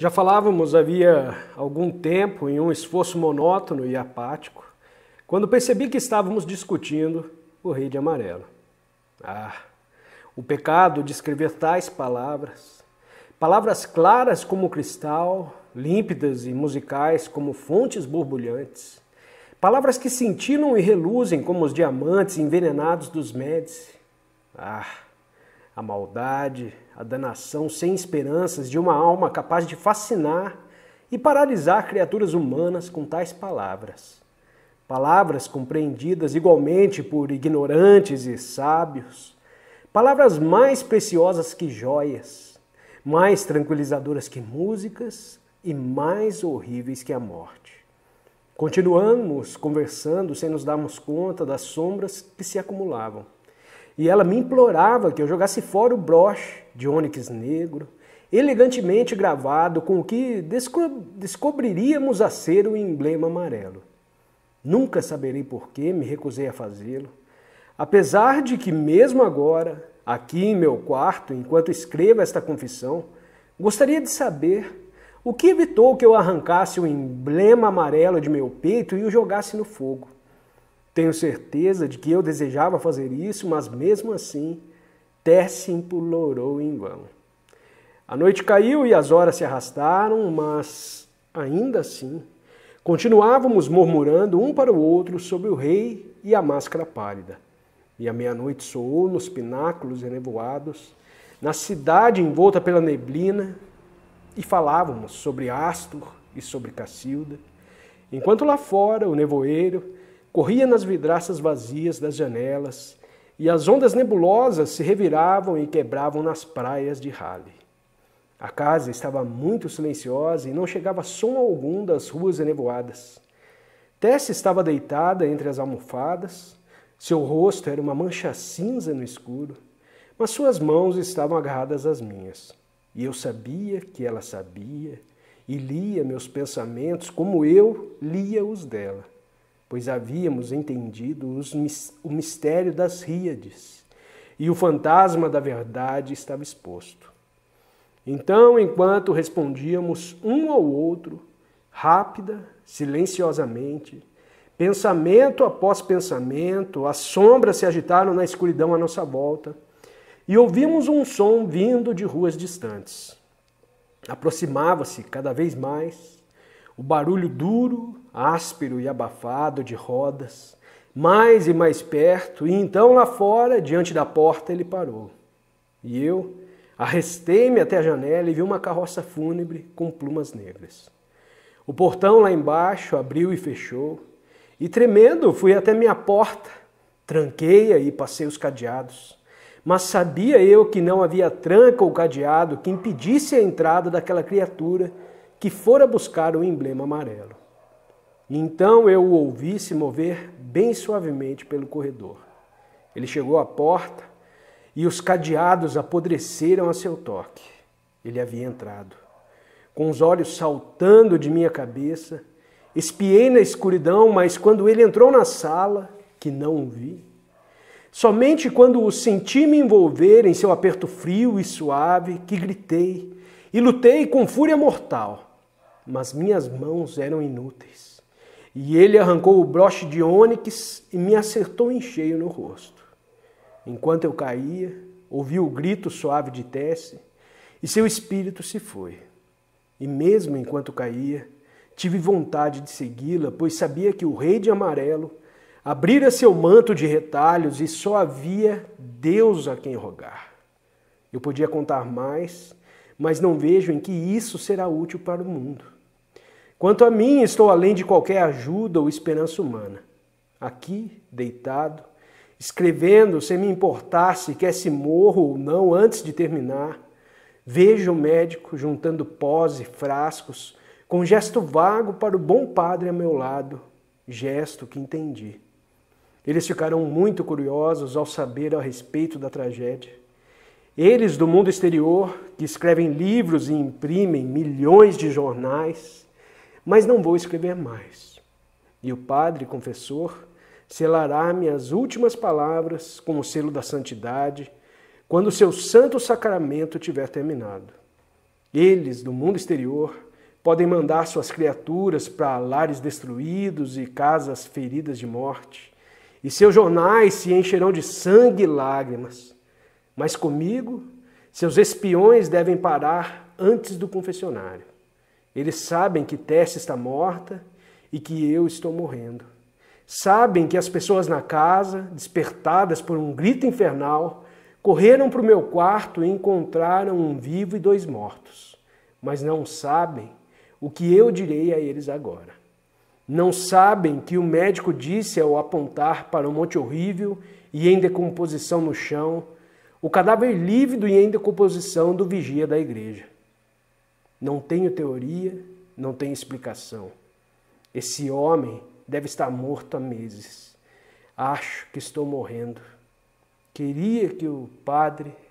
Já falávamos havia algum tempo em um esforço monótono e apático, quando percebi que estávamos discutindo o rei de amarelo. Ah, o pecado de escrever tais palavras, palavras claras como cristal, límpidas e musicais como fontes borbulhantes, palavras que cintilam e reluzem como os diamantes envenenados dos Médici. Ah, a maldade, a danação sem esperanças de uma alma capaz de fascinar e paralisar criaturas humanas com tais palavras. Palavras compreendidas igualmente por ignorantes e sábios, palavras mais preciosas que joias, mais tranquilizadoras que músicas e mais horríveis que a morte. Continuamos conversando sem nos darmos conta das sombras que se acumulavam e ela me implorava que eu jogasse fora o broche de ônix negro, elegantemente gravado com o que desco descobriríamos a ser o emblema amarelo. Nunca saberei por que me recusei a fazê-lo, apesar de que, mesmo agora, aqui em meu quarto, enquanto escrevo esta confissão, gostaria de saber o que evitou que eu arrancasse o emblema amarelo de meu peito e o jogasse no fogo. Tenho certeza de que eu desejava fazer isso, mas mesmo assim, Tércio implorou em vão. A noite caiu e as horas se arrastaram, mas ainda assim, continuávamos murmurando um para o outro sobre o rei e a máscara pálida. E a meia-noite soou nos pináculos enevoados, na cidade envolta pela neblina, e falávamos sobre Astor e sobre Cacilda, enquanto lá fora o nevoeiro corria nas vidraças vazias das janelas, e as ondas nebulosas se reviravam e quebravam nas praias de Halley. A casa estava muito silenciosa e não chegava som algum das ruas enevoadas. Tess estava deitada entre as almofadas, seu rosto era uma mancha cinza no escuro, mas suas mãos estavam agarradas às minhas. E eu sabia que ela sabia e lia meus pensamentos como eu lia os dela pois havíamos entendido os, o mistério das ríades, e o fantasma da verdade estava exposto. Então, enquanto respondíamos um ao outro, rápida, silenciosamente, pensamento após pensamento, as sombras se agitaram na escuridão à nossa volta, e ouvimos um som vindo de ruas distantes. Aproximava-se cada vez mais, o barulho duro, áspero e abafado de rodas, mais e mais perto, e então lá fora, diante da porta, ele parou. E eu arrestei-me até a janela e vi uma carroça fúnebre com plumas negras. O portão lá embaixo abriu e fechou, e tremendo fui até minha porta, tranquei-a e passei os cadeados. Mas sabia eu que não havia tranca ou cadeado que impedisse a entrada daquela criatura que fora buscar o emblema amarelo. Então eu o ouvi se mover bem suavemente pelo corredor. Ele chegou à porta e os cadeados apodreceram a seu toque. Ele havia entrado. Com os olhos saltando de minha cabeça, espiei na escuridão, mas quando ele entrou na sala, que não o vi, Somente quando o senti me envolver em seu aperto frio e suave que gritei e lutei com fúria mortal mas minhas mãos eram inúteis. E ele arrancou o broche de ônix e me acertou em cheio no rosto. Enquanto eu caía, ouvi o grito suave de Tesse, e seu espírito se foi. E mesmo enquanto caía, tive vontade de segui-la, pois sabia que o rei de amarelo abrira seu manto de retalhos e só havia Deus a quem rogar. Eu podia contar mais, mas não vejo em que isso será útil para o mundo. Quanto a mim, estou além de qualquer ajuda ou esperança humana. Aqui, deitado, escrevendo, sem me se quer se morro ou não antes de terminar, vejo o médico juntando pós e frascos, com gesto vago para o bom padre a meu lado, gesto que entendi. Eles ficaram muito curiosos ao saber a respeito da tragédia. Eles do mundo exterior, que escrevem livros e imprimem milhões de jornais, mas não vou escrever mais. E o padre confessor selará minhas últimas palavras com o selo da santidade, quando o seu santo sacramento tiver terminado. Eles do mundo exterior podem mandar suas criaturas para lares destruídos e casas feridas de morte, e seus jornais se encherão de sangue e lágrimas. Mas comigo, seus espiões devem parar antes do confessionário. Eles sabem que Tess está morta e que eu estou morrendo. Sabem que as pessoas na casa, despertadas por um grito infernal, correram para o meu quarto e encontraram um vivo e dois mortos. Mas não sabem o que eu direi a eles agora. Não sabem que o médico disse ao apontar para um monte horrível e em decomposição no chão o cadáver lívido e em decomposição do vigia da igreja. Não tenho teoria, não tenho explicação. Esse homem deve estar morto há meses. Acho que estou morrendo. Queria que o padre